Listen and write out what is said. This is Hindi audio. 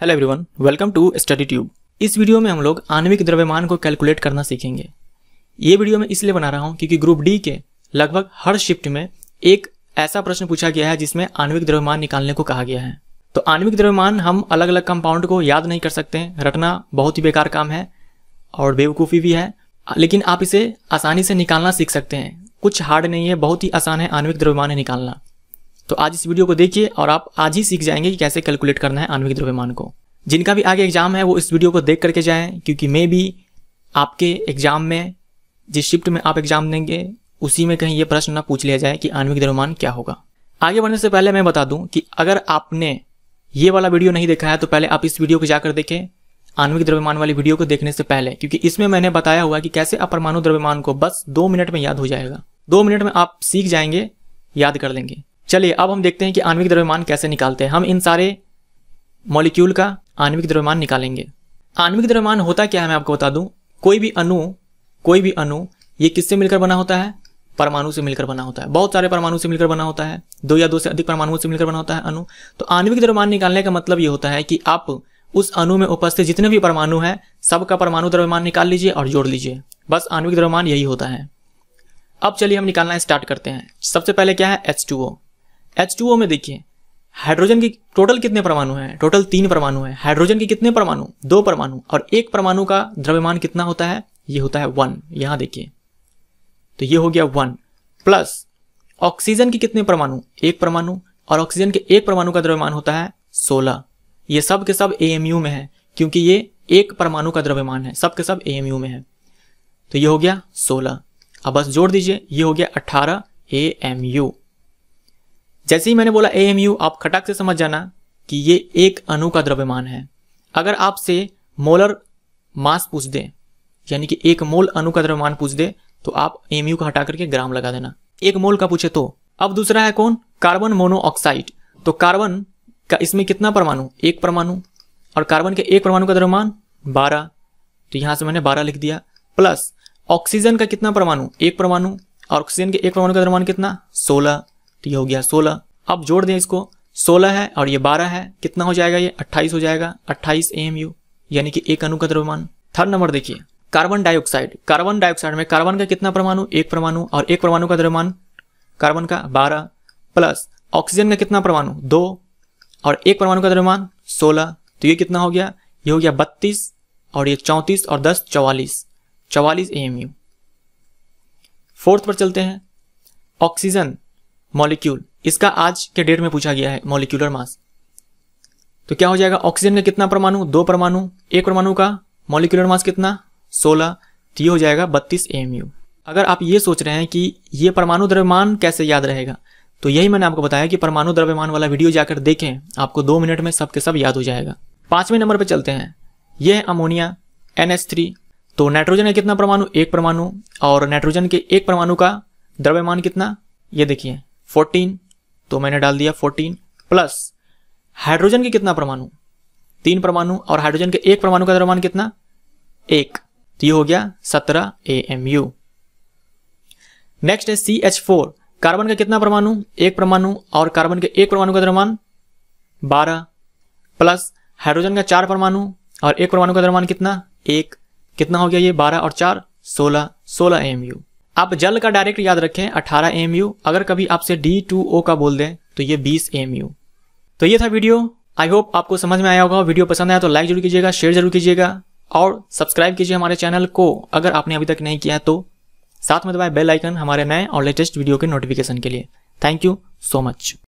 hello everyone welcome to Study Tube इस वीडियो में हम लोग आणविक द्रव्यमान को कैलकुलेट करना सीखेंगे ये वीडियो मैं इसलिए बना रहा हूँ क्योंकि ग्रुप डी के लगभग हर शिफ्ट में एक ऐसा प्रश्न पूछा गया है जिसमें आणविक द्रव्यमान निकालने को कहा गया है तो आणविक द्रव्यमान हम अलग अलग कंपाउंड को याद नहीं कर सकते हैं रटना बहुत ही बेकार काम है और बेवकूफ़ी भी है लेकिन आप इसे आसानी से निकालना सीख सकते हैं कुछ हार्ड नहीं है बहुत ही आसान है आणविक द्रव्यमान निकालना तो आज इस वीडियो को देखिए और आप आज ही सीख जाएंगे कि कैसे कैलकुलेट करना है आणविक द्रव्यमान को जिनका भी आगे एग्जाम है वो इस वीडियो को देख करके जाएं क्योंकि मैं भी आपके एग्जाम में जिस शिफ्ट में आप एग्जाम देंगे उसी में कहीं ये प्रश्न ना पूछ लिया जाए कि आणविक द्रव्यमान क्या होगा आगे बढ़ने से पहले मैं बता दूं कि अगर आपने ये वाला वीडियो नहीं देखा है तो पहले आप इस वीडियो को जाकर देखें आणविक द्रव्यमान वाली वीडियो को देखने से पहले क्योंकि इसमें मैंने बताया हुआ कि कैसे अपरमाणु द्रव्यमान को बस दो मिनट में याद हो जाएगा दो मिनट में आप सीख जाएंगे याद कर लेंगे चलिए अब हम देखते हैं कि आणविक द्रव्यमान कैसे निकालते हैं हम इन सारे मॉलिक्यूल का आणविक द्रव्यमान निकालेंगे आणविक द्रव्यमान होता क्या है मैं आपको बता दूं कोई भी अणु कोई भी अणु ये किससे मिलकर बना होता है परमाणु से मिलकर बना होता है बहुत सारे परमाणु से मिलकर बना होता है दो या दो से अधिक परमाणु से मिलकर बना होता है अणु तो आणविक द्रव्यमान निकालने का मतलब ये होता है कि आप उस अणु में उपस्थित जितने भी परमाणु हैं सबका परमाणु द्रव्यमान निकाल लीजिए और जोड़ लीजिए बस आणविक द्रव्यमान यही होता है अब चलिए हम निकालना स्टार्ट करते हैं सबसे पहले क्या है H two O H two O में देखिए हाइड्रोजन की टोटल कितने परमाणु हैं टोटल तीन परमाणु हैं हाइड्रोजन के कितने परमाणु दो परमाणु और एक परमाणु का द्रव्यमान कितना होता है ये होता है वन यहां देखिए तो ये हो गया वन प्लस ऑक्सीजन के कितने परमाणु एक परमाणु और ऑक्सीजन के एक परमाणु का द्रव्यमान होता है सोलह ये सब के सब ए में है क्योंकि ये एक परमाणु का द्रव्यमान है सब के सब एएमयू में है तो ये हो गया सोलह अब बस जोड़ दीजिए ये हो गया अट्ठारह ए एम जैसे ही मैंने बोला ए आप खटाक से समझ जाना कि ये एक अणु का द्रव्यमान है अगर आपसे मोलर मास पूछ दे यानी कि एक मोल अणु का द्रव्यमान पूछ दे तो आप एम का हटा करके ग्राम लगा देना एक मोल का पूछे तो अब दूसरा है कौन कार्बन मोनोऑक्साइड तो कार्बन का इसमें कितना परमाणु एक परमाणु और कार्बन के एक परमाणु का द्रव्यमान बारह तो यहां से मैंने बारह लिख दिया प्लस ऑक्सीजन का कितना परमाणु एक परमाणु और ऑक्सीजन के एक परमाणु का द्रव्यमान कितना सोलह तो ये हो गया सोलह अब जोड़ दें इसको सोलह है और ये बारह है कितना हो जाएगा ये अट्ठाईस हो जाएगा अट्ठाईस ए एम यू यानी कि एक अणु का द्रव्यमान थर्ड नंबर देखिए कार्बन डाइऑक्साइड कार्बन डाइऑक्साइड में कार्बन का कितना परमाणु एक परमाणु और एक परमाणु का द्रव्यमान कार्बन का बारह प्लस ऑक्सीजन का कितना परमाणु दो और एक परमाणु का द्रव्यमान सोलह तो ये कितना हो गया ये हो गया बत्तीस और ये चौंतीस और दस चौवालीस चौवालीस ए एम यू फोर्थ पर चलते हैं ऑक्सीजन मॉलिक्यूल इसका आज के डेट में पूछा गया है मॉलिक्यूलर मास तो क्या हो जाएगा ऑक्सीजन का कितना परमाणु दो परमाणु एक परमाणु का मॉलिक्यूलर मास कितना सोलह तो ये हो जाएगा बत्तीस एम अगर आप ये सोच रहे हैं कि ये परमाणु द्रव्यमान कैसे याद रहेगा तो यही मैंने आपको बताया कि परमाणु द्रव्यमान वाला वीडियो जाकर देखें आपको दो मिनट में सबके सब याद हो जाएगा पांचवें नंबर पर चलते हैं ये है अमोनिया एन तो नाइट्रोजन का कितना परमाणु एक परमाणु और नाइट्रोजन के एक परमाणु का द्रव्यमान कितना ये देखिए फोर्टीन तो मैंने डाल दिया फोर्टीन प्लस हाइड्रोजन के कितना परमाणु तीन परमाणु और हाइड्रोजन के एक परमाणु का द्रव्यमान कितना एक तो ये हो गया सत्रह ए एम यू नेक्स्ट है सी एच फोर कार्बन का कितना परमाणु एक परमाणु और कार्बन के एक परमाणु का द्रव्यमान बारह प्लस हाइड्रोजन का चार परमाणु और एक परमाणु का द्रव्यमान कितना एक कितना हो गया ये बारह और चार सोलह सोलह एम यू आप जल का डायरेक्ट याद रखें 18 एम अगर कभी आपसे डी टू ओ का बोल दें तो ये 20 एम तो ये था वीडियो आई होप आपको समझ में आया होगा वीडियो पसंद आया तो लाइक जरूर कीजिएगा शेयर जरूर कीजिएगा और सब्सक्राइब कीजिए हमारे चैनल को अगर आपने अभी तक नहीं किया तो साथ में दबाए बेल आइकन हमारे नए और लेटेस्ट वीडियो के नोटिफिकेशन के लिए थैंक यू सो मच